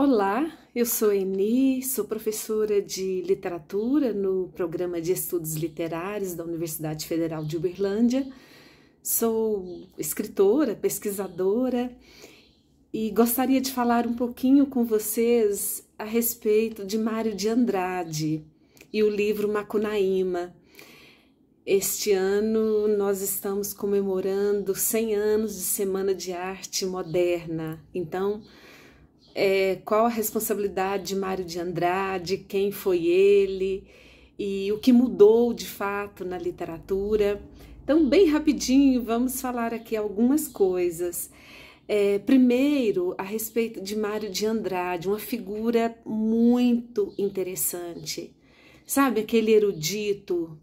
Olá, eu sou Eni, sou professora de literatura no programa de estudos literários da Universidade Federal de Uberlândia. Sou escritora, pesquisadora e gostaria de falar um pouquinho com vocês a respeito de Mário de Andrade e o livro Macunaíma. Este ano nós estamos comemorando 100 anos de Semana de Arte Moderna. Então, é, qual a responsabilidade de Mário de Andrade, quem foi ele e o que mudou de fato na literatura. Então, bem rapidinho, vamos falar aqui algumas coisas. É, primeiro, a respeito de Mário de Andrade, uma figura muito interessante. Sabe aquele erudito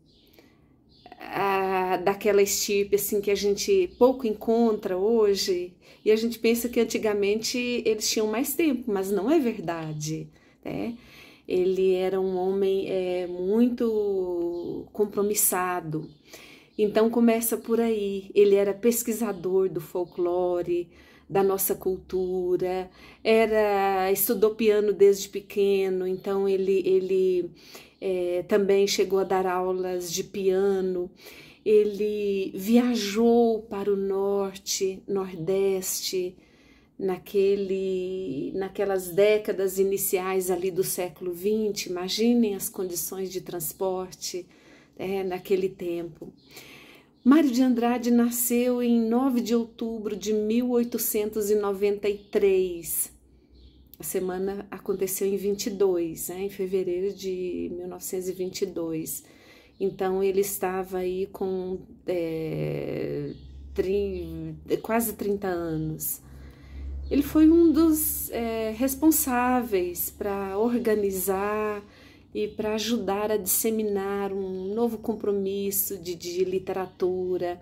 ah, daquela estirpe assim que a gente pouco encontra hoje? E a gente pensa que antigamente eles tinham mais tempo, mas não é verdade, né? Ele era um homem é, muito compromissado. Então começa por aí. Ele era pesquisador do folclore, da nossa cultura. Era estudou piano desde pequeno. Então ele ele é, também chegou a dar aulas de piano ele viajou para o norte, nordeste, naquele, naquelas décadas iniciais ali do século XX, imaginem as condições de transporte é, naquele tempo. Mário de Andrade nasceu em 9 de outubro de 1893. A semana aconteceu em 22, né, em fevereiro de 1922. Então ele estava aí com é, tri, é, quase 30 anos. Ele foi um dos é, responsáveis para organizar e para ajudar a disseminar um novo compromisso de, de literatura.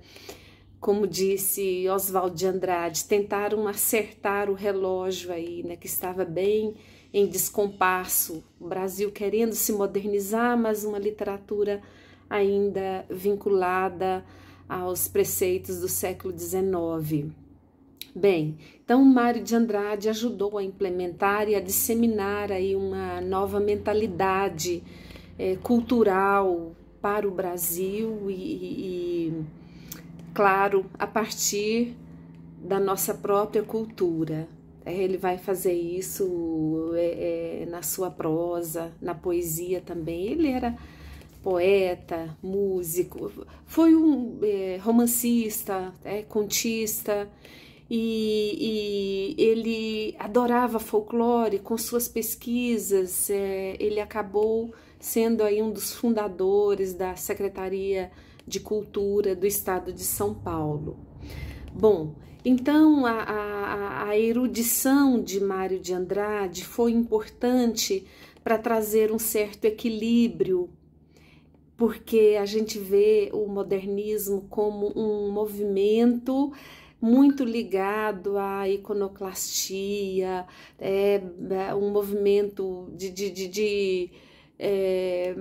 Como disse Oswald de Andrade, tentaram acertar o relógio aí, né, que estava bem em descompasso. O Brasil querendo se modernizar, mas uma literatura ainda vinculada aos preceitos do século XIX. Bem, então Mário de Andrade ajudou a implementar e a disseminar aí uma nova mentalidade é, cultural para o Brasil e, e, claro, a partir da nossa própria cultura. É, ele vai fazer isso é, é, na sua prosa, na poesia também. Ele era poeta, músico, foi um é, romancista, é, contista, e, e, ele adorava folclore com suas pesquisas. É, ele acabou sendo aí um dos fundadores da Secretaria de Cultura do Estado de São Paulo. Bom, então a, a, a erudição de Mário de Andrade foi importante para trazer um certo equilíbrio porque a gente vê o modernismo como um movimento muito ligado à iconoclastia, é, é, um movimento de, de, de, de é,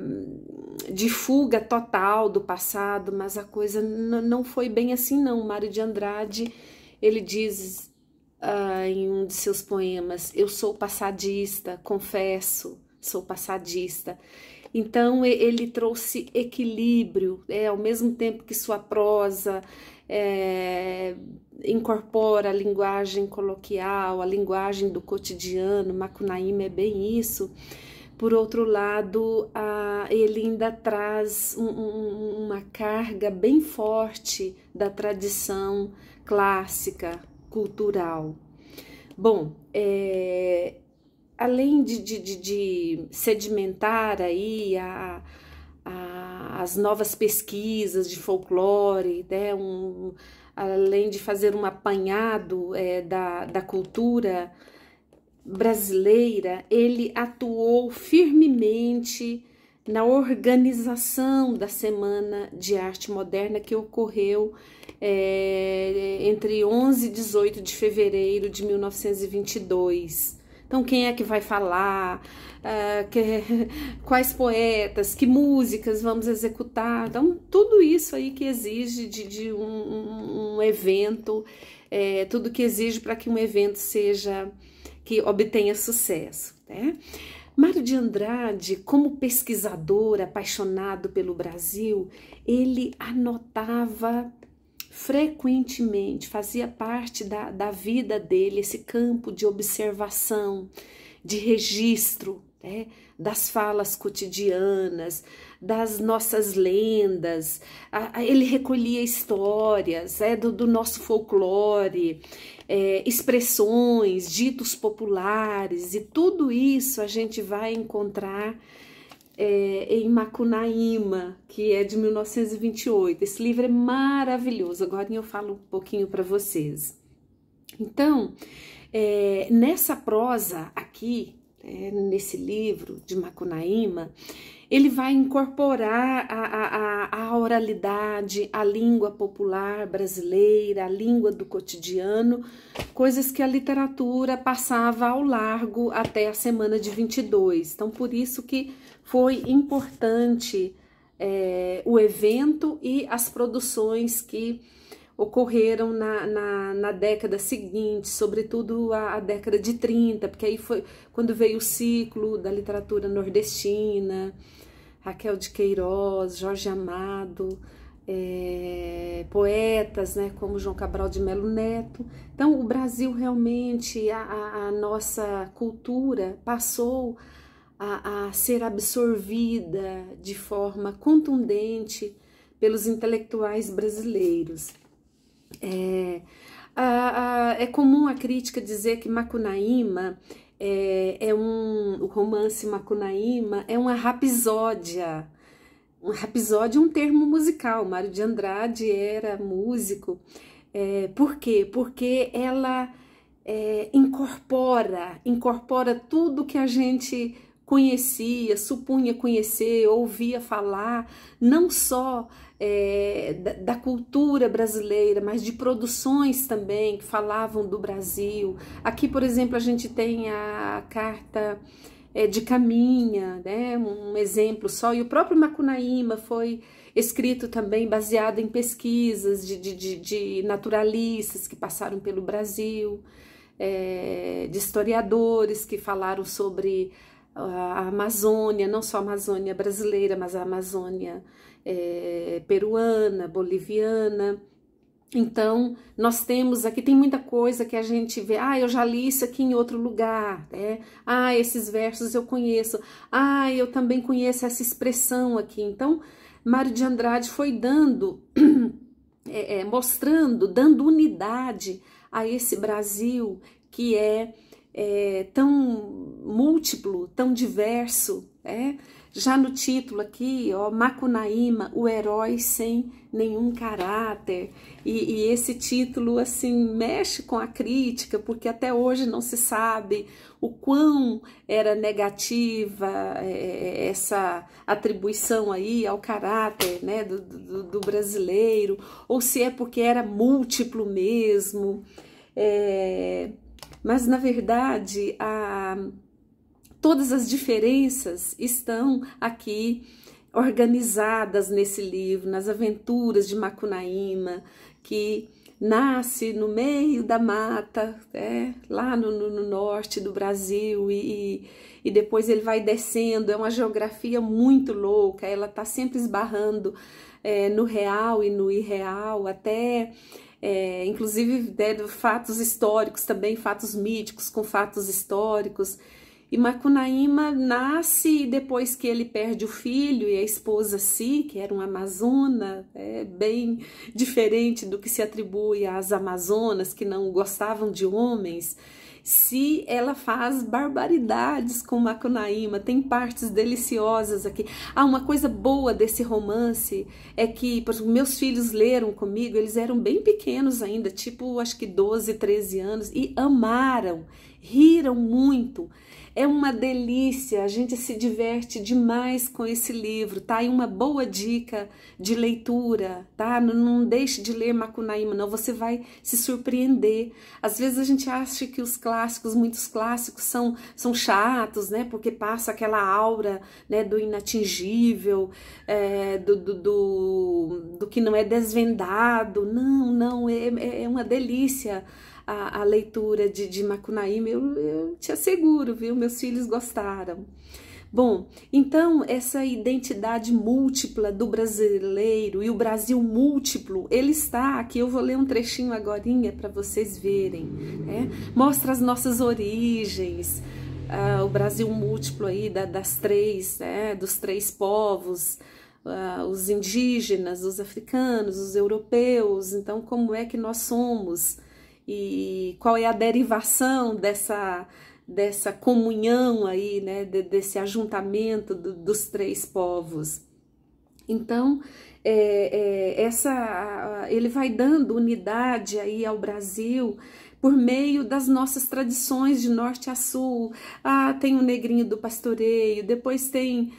de fuga total do passado, mas a coisa não foi bem assim não. Mário de Andrade, ele diz ah, em um de seus poemas, eu sou passadista, confesso, sou passadista. Então ele trouxe equilíbrio, é, ao mesmo tempo que sua prosa é, incorpora a linguagem coloquial, a linguagem do cotidiano, Macunaíma é bem isso. Por outro lado, a, ele ainda traz um, um, uma carga bem forte da tradição clássica, cultural. Bom, é, além de, de, de, de sedimentar aí a, a, as novas pesquisas de folclore, né, um, além de fazer um apanhado é, da, da cultura brasileira, ele atuou firmemente na organização da Semana de Arte Moderna que ocorreu é, entre 11 e 18 de fevereiro de 1922. Então, quem é que vai falar? Uh, que, quais poetas? Que músicas vamos executar? Então, tudo isso aí que exige de, de um, um, evento, é, tudo que exige para que um evento seja, que obtenha sucesso, né? Mário de Andrade, como pesquisador apaixonado pelo Brasil, ele anotava frequentemente, fazia parte da, da vida dele esse campo de observação, de registro né, das falas cotidianas, das nossas lendas. A, a, ele recolhia histórias é, do, do nosso folclore, é, expressões, ditos populares, e tudo isso a gente vai encontrar é, em Macunaíma, que é de 1928. Esse livro é maravilhoso, agora eu falo um pouquinho para vocês. Então, é, nessa prosa aqui, é, nesse livro de Macunaíma, ele vai incorporar a, a, a, oralidade, a língua popular brasileira, a língua do cotidiano, coisas que a literatura passava ao largo até a semana de 22. Então, por isso que foi importante é, o evento e as produções que ocorreram na, na, na década seguinte, sobretudo a, a, década de 30, porque aí foi quando veio o ciclo da literatura nordestina, Raquel de Queiroz, Jorge Amado, é, poetas né, como João Cabral de Melo Neto. Então, o Brasil realmente, a, a, a nossa cultura passou a, a ser absorvida de forma contundente pelos intelectuais brasileiros. É, a, a, é comum a crítica dizer que Macunaíma é, é, um o romance Macunaíma é uma rapsódia. Um rapsódia é um termo musical. Mário de Andrade era músico. É, por quê? Porque ela é, incorpora, incorpora tudo que a gente conhecia, supunha conhecer, ouvia falar, não só é, da, da, cultura brasileira, mas de produções também que falavam do Brasil. Aqui, por exemplo, a gente tem a carta é, de Caminha, né? um exemplo só, e o próprio Macunaíma foi escrito também baseado em pesquisas de, de, de naturalistas que passaram pelo Brasil. É, de historiadores que falaram sobre a Amazônia, não só a Amazônia brasileira, mas a Amazônia é, peruana, boliviana. Então, nós temos aqui, tem muita coisa que a gente vê, ah, eu já li isso aqui em outro lugar, né? Ah, esses versos eu conheço, ah, eu também conheço essa expressão aqui. Então, Mário de Andrade foi dando, é, é, mostrando, dando unidade a esse Brasil que é, é, tão múltiplo, tão diverso, é? Já no título aqui, ó, Macunaíma, o herói sem nenhum caráter. E, e, esse título, assim, mexe com a crítica, porque até hoje não se sabe o quão era negativa é, é essa atribuição aí ao caráter né, do, do, do, brasileiro, ou se é porque era múltiplo mesmo. É, mas, na verdade, a, todas as diferenças estão aqui organizadas nesse livro, nas aventuras de Macunaíma, que nasce no meio da mata, é, lá no, no, norte do Brasil, e, e depois ele vai descendo. É uma geografia muito louca, ela está sempre esbarrando é, no real e no irreal, até é, inclusive né, fatos históricos também, fatos míticos com fatos históricos. E Macunaíma nasce depois que ele perde o filho e a esposa Si, que era uma amazona, é, bem diferente do que se atribui às amazonas, que não gostavam de homens se ela faz barbaridades com Macunaíma, tem partes deliciosas aqui. Ah, uma coisa boa desse romance é que por, meus filhos leram comigo, eles eram bem pequenos ainda, tipo acho que 12, 13 anos, e amaram riram muito. É uma delícia, a gente se diverte demais com esse livro, tá? E uma boa dica de leitura, tá? Não, não deixe de ler Macunaíma, não, você vai se surpreender. Às vezes a gente acha que os clássicos, muitos clássicos são, são chatos, né? Porque passa aquela aura né, do inatingível, é, do, do, do, do, que não é desvendado. Não, não, é, é, é uma delícia a, a leitura de, de Macunaíma, eu, eu te asseguro, viu? Meus filhos gostaram. Bom, então essa identidade múltipla do brasileiro e o Brasil múltiplo, ele está aqui. Eu vou ler um trechinho agora para vocês verem. Né? Mostra as nossas origens, uh, o Brasil múltiplo aí da, das três, né? dos três povos, uh, os indígenas, os africanos, os europeus. Então, como é que nós somos? e qual é a derivação dessa, dessa comunhão aí, né, desse ajuntamento do, dos três povos. Então, é, é, essa, ele vai dando unidade aí ao Brasil por meio das nossas tradições de norte a sul. Ah, tem o negrinho do pastoreio, depois tem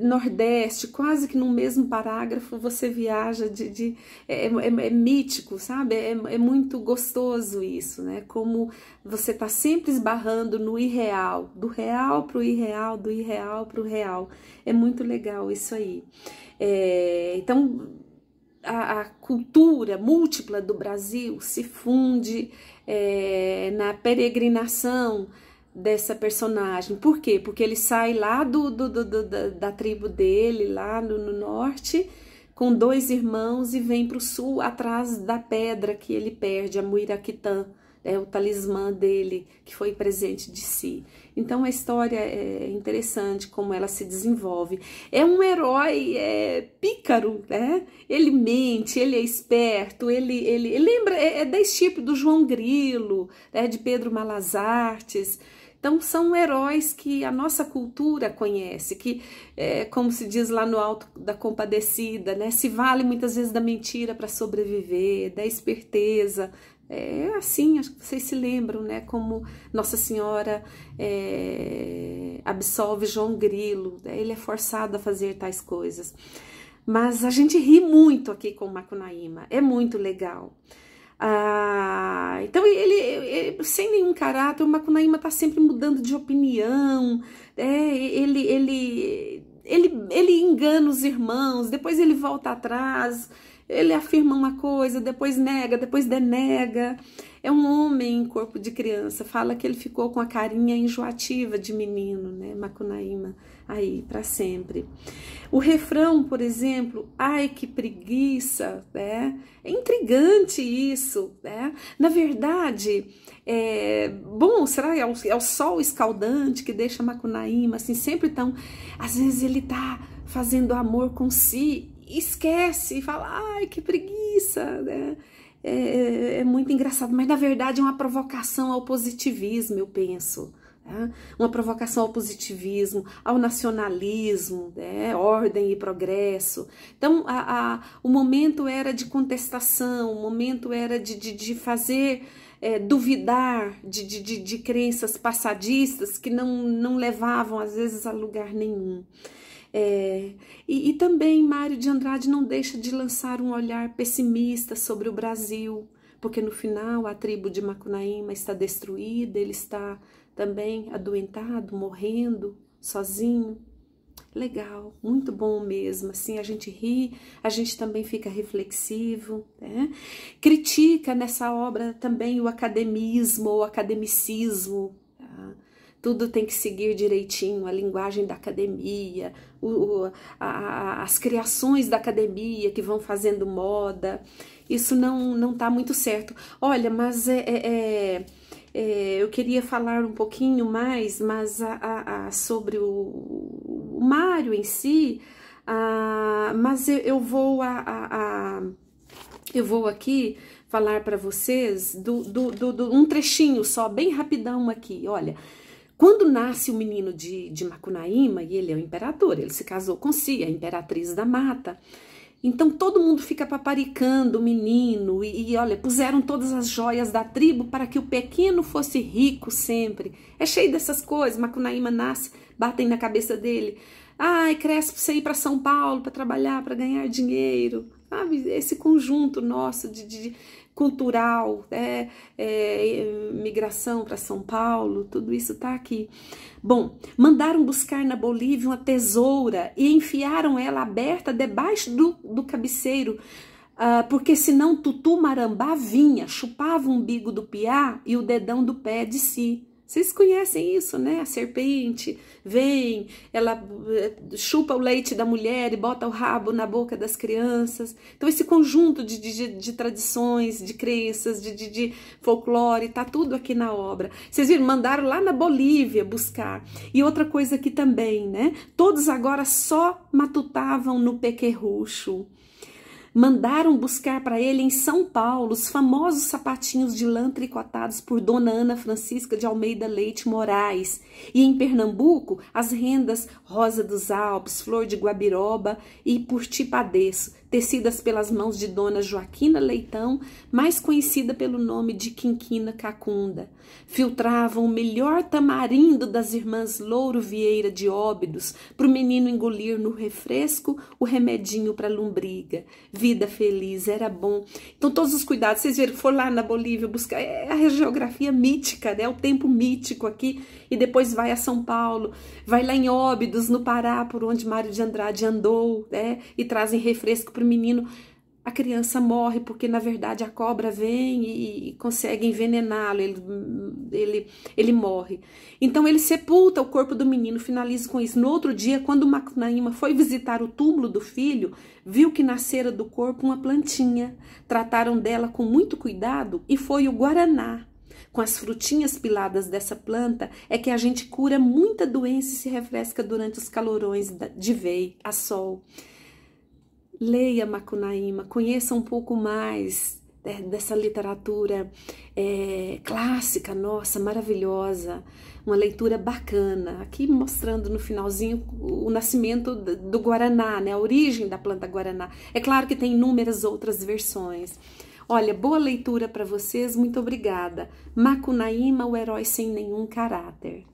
Nordeste, quase que no mesmo parágrafo você viaja de. de é, é, é, mítico, sabe? É, é muito gostoso isso, né? Como você está sempre esbarrando no irreal, do real para o irreal, do irreal para o real. É muito legal isso aí. É, então, a, a, cultura múltipla do Brasil se funde é, na peregrinação dessa personagem. Por quê? Porque ele sai lá do, do, do, do da, da, tribo dele, lá no, no, norte, com dois irmãos e vem para o sul atrás da pedra que ele perde, a Muiraquitã é o talismã dele que foi presente de si. Então a história é interessante como ela se desenvolve. É um herói é, pícaro, né? Ele mente, ele é esperto, ele, ele, ele lembra é, é da estirpe do João Grilo, né? de Pedro Malazartes. Então, são heróis que a nossa cultura conhece, que, é, como se diz lá no Alto da Compadecida, né, se vale muitas vezes da mentira para sobreviver, da esperteza, é, é assim, acho que vocês se lembram, né? Como Nossa Senhora é, absolve João Grilo, né? ele é forçado a fazer tais coisas. Mas a gente ri muito aqui com o Macunaíma, é muito legal. Ah, então ele, ele, sem nenhum caráter, o Macunaíma está sempre mudando de opinião, né? ele, ele, ele, ele engana os irmãos, depois ele volta atrás. Ele afirma uma coisa, depois nega, depois denega. É um homem em corpo de criança. Fala que ele ficou com a carinha enjoativa de menino, né? Macunaíma, aí, para sempre. O refrão, por exemplo, ai que preguiça, né? É intrigante isso, né? Na verdade, é, bom, será que é o, é o sol escaldante que deixa Macunaíma, assim, sempre tão... Às vezes ele tá fazendo amor com si esquece e fala, ai, que preguiça, né? É, é, muito engraçado, mas na verdade é uma provocação ao positivismo, eu penso. Né? Uma provocação ao positivismo, ao nacionalismo, né? ordem e progresso. Então, a, a, o momento era de contestação, o momento era de, de, de fazer é, duvidar de, de, de crenças passadistas que não, não levavam, às vezes, a lugar nenhum. É, e, e também Mário de Andrade não deixa de lançar um olhar pessimista sobre o Brasil, porque no final a tribo de Macunaíma está destruída, ele está também adoentado, morrendo, sozinho. Legal, muito bom mesmo. Assim a gente ri, a gente também fica reflexivo, né? Critica nessa obra também o academismo, o academicismo, tudo tem que seguir direitinho a linguagem da academia, o, a, as criações da academia que vão fazendo moda. Isso não não está muito certo. Olha, mas é, é, é, é, eu queria falar um pouquinho mais, mas a, a, a sobre o, o Mário em si. mas eu, eu vou a, eu vou aqui falar para vocês do, do, do, do, um trechinho só, bem rapidão aqui. Olha, quando nasce o menino de, de Macunaíma, e ele é o imperador, ele se casou com si, a imperatriz da mata. Então todo mundo fica paparicando o menino e, e, olha, puseram todas as joias da tribo para que o pequeno fosse rico sempre. É cheio dessas coisas. Macunaíma nasce, batem na cabeça dele. Ai, cresce para você ir para São Paulo para trabalhar, para ganhar dinheiro. Sabe? Esse conjunto nosso de, de cultural, né? é, é, migração para São Paulo, tudo isso está aqui. Bom, mandaram buscar na Bolívia uma tesoura e enfiaram ela aberta debaixo do, do cabeceiro, uh, porque senão Tutu Marambá vinha, chupava o umbigo do piá e o dedão do pé de si. Vocês conhecem isso, né? A serpente vem, ela eh, chupa o leite da mulher e bota o rabo na boca das crianças. Então, esse conjunto de, de, de tradições, de crenças, de, de, de folclore, tá tudo aqui na obra. Vocês viram, mandaram lá na Bolívia buscar. E outra coisa aqui também, né? Todos agora só matutavam no pequerrucho. Mandaram buscar para ele em São Paulo os famosos sapatinhos de lã tricotados por Dona Ana Francisca de Almeida Leite Moraes. E em Pernambuco, as rendas Rosa dos Alpes, Flor de Guabiroba e Purti Padeço tecidas pelas mãos de Dona Joaquina Leitão, mais conhecida pelo nome de Quinquina Cacunda. Filtravam o melhor tamarindo das irmãs Louro Vieira de Óbidos para o menino engolir no refresco o remedinho para lombriga. Vida feliz, era bom. Então, todos os cuidados, vocês viram, for lá na Bolívia buscar. É a geografia mítica, né? O tempo mítico aqui. E depois vai a São Paulo, vai lá em Óbidos, no Pará, por onde Mário de Andrade andou, né? E trazem refresco para para o menino, a criança morre porque na verdade a cobra vem e, e consegue envenená-lo, ele, ele, ele morre. Então ele sepulta o corpo do menino, finaliza com isso. No outro dia, quando Macunaíma foi visitar o túmulo do filho, viu que nascera do corpo uma plantinha. Trataram dela com muito cuidado e foi o guaraná. Com as frutinhas piladas dessa planta é que a gente cura muita doença e se refresca durante os calorões de veio a sol leia Macunaíma, conheça um pouco mais dessa literatura é, clássica nossa, maravilhosa, uma leitura bacana. Aqui mostrando no finalzinho o nascimento do Guaraná, né, a origem da planta Guaraná. É claro que tem inúmeras outras versões. Olha, boa leitura para vocês, muito obrigada. Macunaíma, o herói sem nenhum caráter.